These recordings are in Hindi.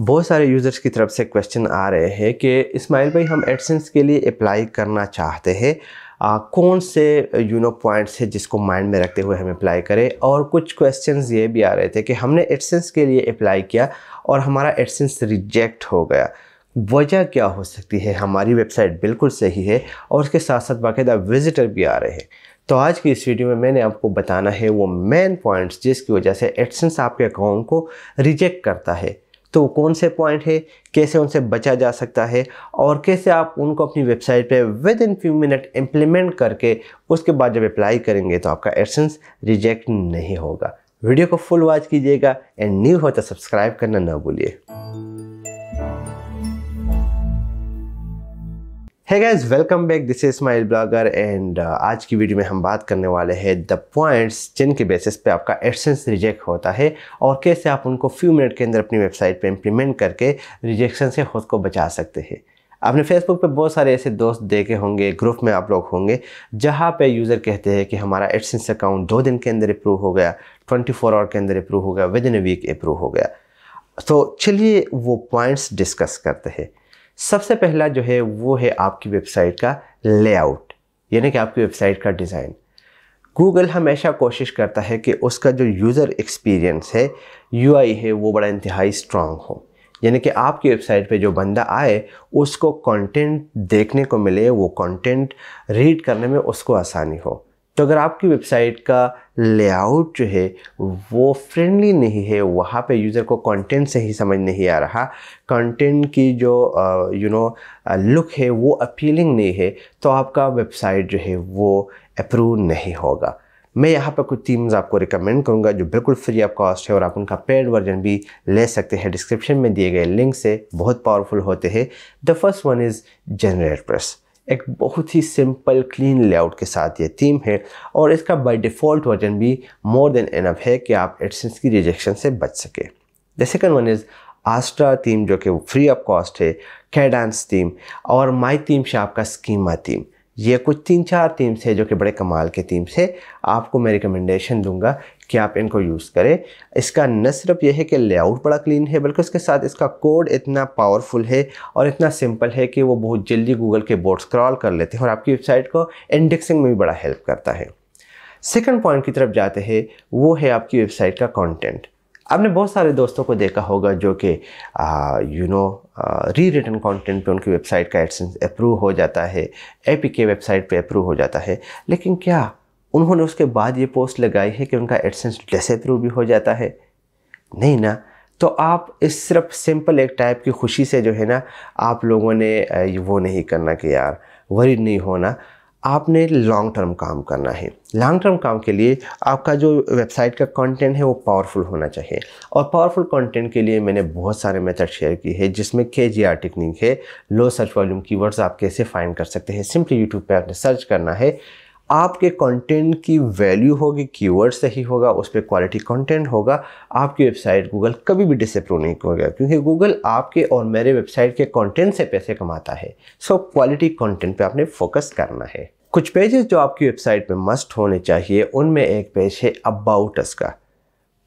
बहुत सारे यूज़र्स की तरफ से क्वेश्चन आ रहे हैं कि इस्माइल भाई हम एडसेंस के लिए अप्लाई करना चाहते हैं कौन से यू नो पॉइंट्स है जिसको माइंड में रखते हुए हम अप्लाई करें और कुछ क्वेश्चंस ये भी आ रहे थे कि हमने एडसेंस के लिए अप्लाई किया और हमारा एडसेंस रिजेक्ट हो गया वजह क्या हो सकती है हमारी वेबसाइट बिल्कुल सही है और उसके साथ साथ बाकायदा विजिटर भी आ रहे हैं तो आज की इस वीडियो में मैंने आपको बताना है वो मेन पॉइंट्स जिसकी वजह से एडसेंस आपके अकाउंट को रिजेक्ट करता है तो कौन से पॉइंट है कैसे उनसे बचा जा सकता है और कैसे आप उनको अपनी वेबसाइट पे within few minute implement करके उसके बाद जब अप्लाई करेंगे तो आपका एडसेंस रिजेक्ट नहीं होगा वीडियो को फुल वॉच कीजिएगा एंड न्यू हो तो सब्सक्राइब करना ना भूलिए है guys welcome back this is my blogger and आज की वीडियो में हम बात करने वाले हैं द पॉइंट्स जिनके बेसिस पे आपका एडसेंस रिजेक्ट होता है और कैसे आप उनको फ्यू मिनट के अंदर अपनी वेबसाइट पे इंप्लीमेंट करके रिजेक्शन से खुद को बचा सकते हैं आपने फेसबुक पे बहुत सारे ऐसे दोस्त देखे होंगे ग्रुप में आप लोग होंगे जहाँ पे यूज़र कहते हैं कि हमारा एडसेंस अकाउंट दो दिन के अंदर अप्रूव हो गया ट्वेंटी फोर आवर के अंदर अप्रूव हो गया within a week approve हो गया तो चलिए वो पॉइंट्स डिस्कस करते हैं सबसे पहला जो है वो है आपकी वेबसाइट का लेआउट यानी कि आपकी वेबसाइट का डिज़ाइन गूगल हमेशा कोशिश करता है कि उसका जो यूज़र एक्सपीरियंस है यू है वो बड़ा इंतहाई स्ट्रांग हो यानी कि आपकी वेबसाइट पे जो बंदा आए उसको कंटेंट देखने को मिले वो कंटेंट रीड करने में उसको आसानी हो तो अगर आपकी वेबसाइट का लेआउट जो है वो फ्रेंडली नहीं है वहाँ पे यूज़र को कंटेंट से ही समझ नहीं आ रहा कंटेंट की जो यू नो लुक है वो अपीलिंग नहीं है तो आपका वेबसाइट जो है वो अप्रूव नहीं होगा मैं यहाँ पर कुछ टीम्स आपको रिकमेंड करूँगा जो बिल्कुल फ्री ऑफ कॉस्ट है और आप उनका पेड वर्जन भी ले सकते हैं डिस्क्रिप्शन में दिए गए लिंक से बहुत पावरफुल होते हैं the first one is generate press एक बहुत ही सिंपल क्लीन लेआउट के साथ ये थीम है और इसका बाय डिफ़ॉल्ट वर्जन भी मोर देन एनफ है कि आप एडसेंस की रिजेक्शन से बच सके the second one is Astra theme जो कि फ्री ऑफ कॉस्ट है कैडांस थीम और माई थीम से आपका स्कीमा थीम ये कुछ तीन चार थीम्स है जो कि बड़े कमाल के थीम्स है आपको मैं रिकमेंडेशन दूंगा कि आप इनको यूज़ करें इसका न सिर्फ यह है कि लेआउट बड़ा क्लीन है बल्कि उसके साथ इसका कोड इतना पावरफुल है और इतना सिंपल है कि वो बहुत जल्दी गूगल के बोर्ड स्क्रॉल कर लेते हैं और आपकी वेबसाइट को इंडेक्सिंग में भी बड़ा हेल्प करता है सेकेंड पॉइंट की तरफ जाते हैं वो है आपकी वेबसाइट का कॉन्टेंट आपने बहुत सारे दोस्तों को देखा होगा जो कि you know re return content पर उनकी वेबसाइट का एडसेंस अप्रूव हो जाता है ए पी के वेबसाइट पे अप्रूव हो जाता है लेकिन क्या उन्होंने उसके बाद ये पोस्ट लगाई है कि उनका एडसेंस जैसे थ्रू भी हो जाता है नहीं ना तो आप इस सिर्फ सिंपल एक टाइप की खुशी से जो है ना आप लोगों ने वो नहीं करना कि यार वरी नहीं होना आपने लॉन्ग टर्म काम करना है लॉन्ग टर्म काम के लिए आपका जो वेबसाइट का कंटेंट है वो पावरफुल होना चाहिए और पावरफुल कंटेंट के लिए मैंने बहुत सारे मेथड शेयर किए हैं जिसमें के जी आर टेक्निक है लो सर्च वॉल्यूम कीवर्ड्स आप कैसे फाइंड कर सकते हैं सिंपली यूट्यूब पर आपने सर्च करना है आपके कंटेंट की वैल्यू होगी कीवर्ड सही होगा उस पर क्वालिटी कंटेंट होगा आपकी वेबसाइट गूगल कभी भी डिसप्रूव नहीं करेगा क्योंकि गूगल आपके और मेरे वेबसाइट के कंटेंट से पैसे कमाता है सो क्वालिटी कंटेंट पे आपने फोकस करना है कुछ पेजेस जो आपकी वेबसाइट पे मस्ट होने चाहिए उनमें एक पेज है अबाउट अस का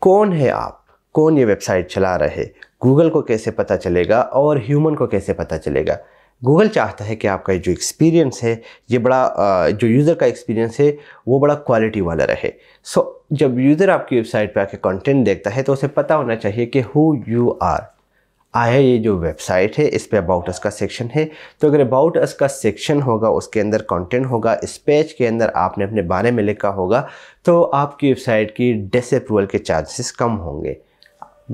कौन है आप कौन ये वेबसाइट चला रहे गूगल को कैसे पता चलेगा और ह्यूमन को कैसे पता चलेगा गूगल चाहता है कि आपका जो एक्सपीरियंस है ये बड़ा जो यूज़र का एक्सपीरियंस है वो बड़ा क्वालिटी वाला रहे सो so, जब यूज़र आपकी वेबसाइट पे आके कंटेंट देखता है तो उसे पता होना चाहिए कि हु यू आर आया ये जो वेबसाइट है इस पर अबाउट अस का सेक्शन है तो अगर अबाउट अस का सेक्शन होगा उसके अंदर कंटेंट होगा इस पेज के अंदर आपने अपने बारे में लिखा होगा तो आपकी वेबसाइट की डिसअप्रूवल के चांसेस कम होंगे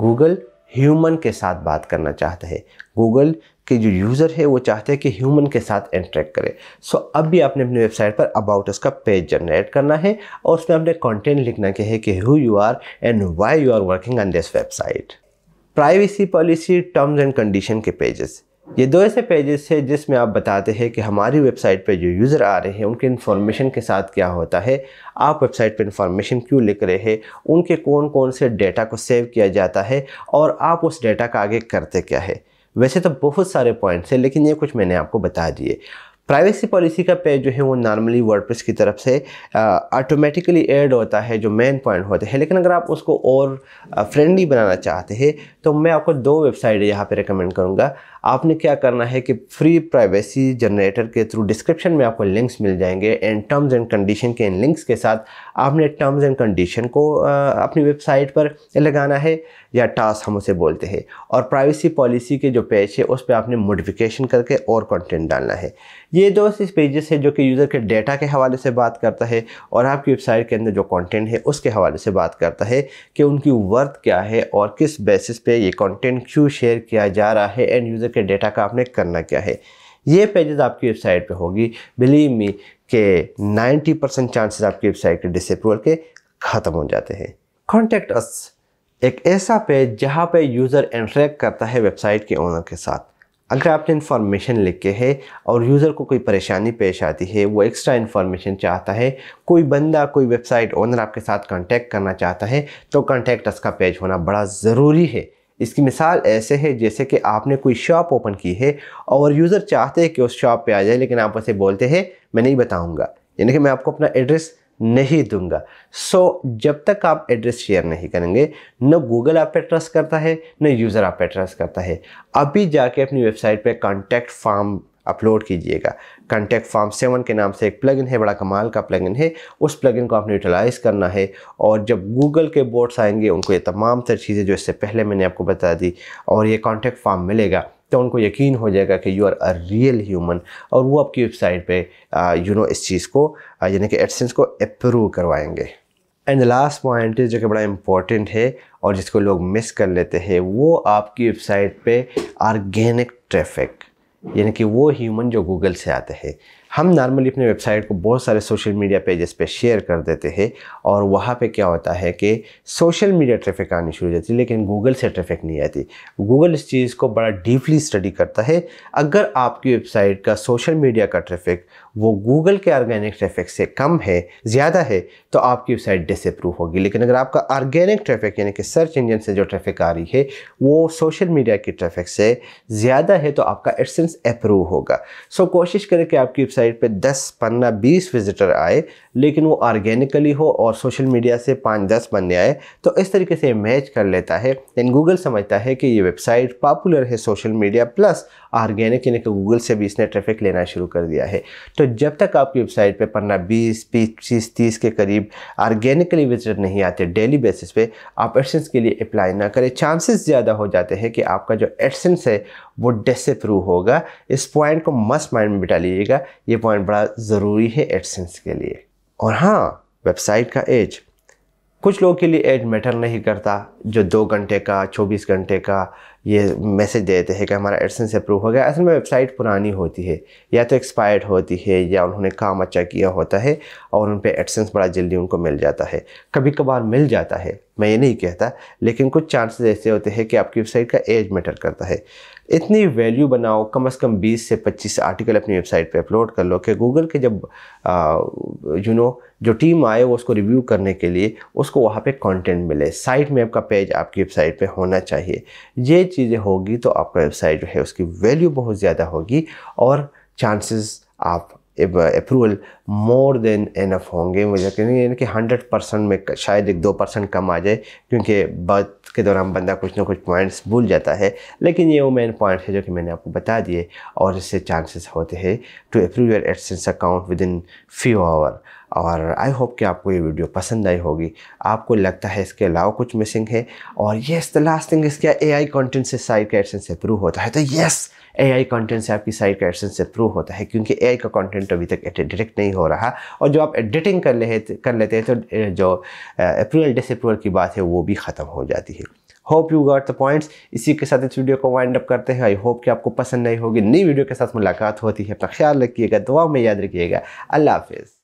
गूगल ह्यूमन के साथ बात करना चाहता है गूगल कि जो यूज़र है वो चाहते हैं कि ह्यूमन के साथ इंटरेक्ट करे सो so, अब भी आपने अपनी वेबसाइट पर अबाउट उसका पेज जनरेट करना है और उसमें आपने कंटेंट लिखना के है कि who you are and why you are working on this website privacy policy terms and condition के पेजेस ये दो ऐसे पेजेस है जिसमें आप बताते हैं कि हमारी वेबसाइट पे जो यूज़र आ रहे हैं उनके इन्फॉर्मेशन के साथ क्या होता है आप वेबसाइट पे इन्फॉर्मेशन क्यों लिख रहे हैं उनके कौन कौन से डेटा को सेव किया जाता है और आप उस डेटा का आगे करते क्या है वैसे तो बहुत सारे पॉइंट्स हैं लेकिन ये कुछ मैंने आपको बता दिए प्राइवेसी पॉलिसी का पेज जो है वो नॉर्मली वर्डप्रेस की तरफ से ऑटोमेटिकली ऐड होता है जो मेन पॉइंट होते हैं लेकिन अगर आप उसको और फ्रेंडली बनाना चाहते हैं तो मैं आपको दो वेबसाइट यहाँ पे रिकमेंड करूँगा आपने क्या करना है कि फ्री प्राइवेसी जनरेटर के थ्रू डिस्क्रिप्शन में आपको लिंक्स मिल जाएंगे एंड टर्म्स एंड कंडीशन के इन लिंक्स के साथ आपने टर्म्स एंड कंडीशन को अपनी वेबसाइट पर लगाना है या टास्क हम उसे बोलते हैं और प्राइवेसी पॉलिसी के जो पेज है उस पर आपने मोडिफिकेशन करके और कंटेंट डालना है ये दो पेजेस है जो कि यूज़र के डेटा के हवाले से बात करता है और आपकी वेबसाइट के अंदर जो कंटेंट है उसके हवाले से बात करता है कि उनकी वर्थ क्या है और किस बेसिस पे ये कंटेंट क्यों शेयर किया जा रहा है एंड यूज़र के डेटा का आपने करना क्या है ये पेजेस आपकी वेबसाइट पे होगी बिलीव मी के नाइन्टी परसेंट चांसेस आपकी वेबसाइट के डिसअप्रूवल के ख़त्म हो जाते हैं कॉन्टेक्ट अस एक ऐसा पेज जहाँ पे यूज़र इंटरेक्ट करता है वेबसाइट के ओनर के साथ अगर आपने इन्फॉर्मेशन के है और यूज़र को कोई परेशानी पेश आती है वो एक्स्ट्रा इन्फॉर्मेशन चाहता है कोई बंदा कोई वेबसाइट ओनर आपके साथ कांटेक्ट करना चाहता है तो कांटेक्ट अस का पेज होना बड़ा ज़रूरी है इसकी मिसाल ऐसे है जैसे कि आपने कोई शॉप ओपन की है और यूज़र चाहते हैं कि उस शॉप पर आ जाए लेकिन आप उसे बोलते हैं मैं नहीं बताऊँगा यानी कि मैं आपको अपना एड्रेस नहीं दूंगा सो so, जब तक आप एड्रेस शेयर नहीं करेंगे न गूगल आप पे ट्रस्ट करता है न यूज़र आप पे ट्रस्ट करता है अभी जाके अपनी वेबसाइट पे कॉन्टैक्ट फॉर्म अपलोड कीजिएगा कॉन्टैक्ट फॉर्म सेवन के नाम से एक प्लगइन है बड़ा कमाल का प्लगइन है उस प्लगइन को आपने यूटिलाइज़ करना है और जब गूगल के बोर्ड्स आएंगे उनको ये तमाम सारी चीज़ें जो इससे पहले मैंने आपको बता दी और ये कॉन्टैक्ट फॉर्म मिलेगा तो उनको यकीन हो जाएगा कि you are a real human और वो आपकी वेबसाइट पे यू नो इस चीज़ को यानी कि एडसेंस को अप्रूव करवाएंगे एंड लास्ट पॉइंट जो कि बड़ा इंपॉर्टेंट है और जिसको लोग मिस कर लेते हैं वो आपकी वेबसाइट पे आर्गेनिक ट्रैफिक यानी कि वो ह्यूमन जो गूगल से आते हैं हम नॉर्मली अपने वेबसाइट को बहुत सारे सोशल मीडिया पेजेस पे शेयर कर देते हैं और वहाँ पे क्या होता है कि सोशल मीडिया ट्रैफिक आनी शुरू हो जाती है लेकिन गूगल से ट्रैफिक नहीं आती गूगल इस चीज़ को बड़ा डीपली स्टडी करता है अगर आपकी वेबसाइट का सोशल मीडिया का ट्रैफिक वो गूगल के ऑर्गेनिक ट्रैफिक से कम है ज़्यादा है तो आपकी वेबसाइट डिसअप्रूव होगी लेकिन अगर आपका ऑर्गेनिक ट्रैफिक यानी कि सर्च इंजन से जो ट्रैफिक आ रही है वो सोशल मीडिया की ट्रैफिक से ज़्यादा है तो आपका एडसेंस अप्रूव होगा सो कोशिश करें कि आपकी वेबसाइट वेबसाइट पे 10 पन्ना 20 विजिटर आए लेकिन वो ऑर्गेनिकली हो और सोशल मीडिया से 5-10 बनने आए तो इस तरीके से मैच कर लेता है दैन गूगल समझता है कि ये वेबसाइट पॉपुलर है सोशल मीडिया प्लस ऑर्गेनिक यानी कि गूगल से भी इसने ट्रैफिक लेना शुरू कर दिया है तो जब तक आपकी वेबसाइट पर पन्ना बीस पच्चीस तीस के करीब ऑर्गेनिकली विजिटर नहीं आते डेली बेसिस पे आप एडसेंस के लिए अप्लाई ना करें चांसेस ज़्यादा हो जाते हैं कि आपका जो एडसेंस है वो डेस से थ्रू होगा इस पॉइंट को मस्ट माइंड में बिठा लीजिएगा ये पॉइंट बड़ा ज़रूरी है एडसेंस के लिए और हाँ वेबसाइट का एज कुछ लोगों के लिए एज मैटर नहीं करता जो दो घंटे का चौबीस घंटे का ये मैसेज देते हैं कि हमारा एडसेंस अप्रूव हो गया असल में वेबसाइट पुरानी होती है या तो एक्सपायर्ड होती है या उन्होंने काम अच्छा किया होता है और उन पर एडसेंस बड़ा जल्दी उनको मिल जाता है कभी कभार मिल जाता है मैं ये नहीं कहता लेकिन कुछ चांसेस ऐसे होते हैं कि आपकी वेबसाइट का एज मैटर करता है इतनी वैल्यू बनाओ कम अज़ कम बीस से पच्चीस आर्टिकल अपनी वेबसाइट पर अपलोड कर लो कि गूगल के जब यू नो जो टीम आए वो उसको रिव्यू करने के लिए उसको वहाँ पे कंटेंट मिले साइट में आपका पेज आपकी वेबसाइट पे होना चाहिए ये चीज़ें होगी तो आपका वेबसाइट जो है उसकी वैल्यू बहुत ज़्यादा होगी और चांसेस आप अप्रूवल मोर देन एनफ होंगे मुझे कहेंगे यानी कि हंड्रेड परसेंट में शायद एक दो परसेंट कम आ जाए क्योंकि बात के दौरान बंदा कुछ ना कुछ पॉइंट्स भूल जाता है लेकिन ये वो मेन पॉइंट है जो कि मैंने आपको बता दिए और इससे चांसेस होते हैं to approve your AdSense account within few hour और आई होप कि आपको ये वीडियो पसंद आई होगी आपको लगता है इसके अलावा कुछ मिसिंग है और येस द लास्ट थिंग इसका ए आई कॉन्टेंट से साइड का एडसेंस अप्रूव होता है तो येस ए आई कॉन्टेंट से आपकी साइड का एडसेंस अप्रूव होता है क्योंकि ए आई का कॉन्टेंट अभी तक डायरेक्ट नहीं हो रहा और जो आप एडिटिंग कर ले कर लेते हैं तो जो अप्रूवल डिसअप्रूवल की बात है वो भी ख़त्म हो जाती है hope you got the points इसी के साथ इस वीडियो को वाइंड अप करते हैं आई होप कि आपको पसंद नहीं होगी नई वीडियो के साथ मुलाकात होती है अपना ख्याल रखिएगा दुआ में याद रखिएगा अल्लाह हाफिज़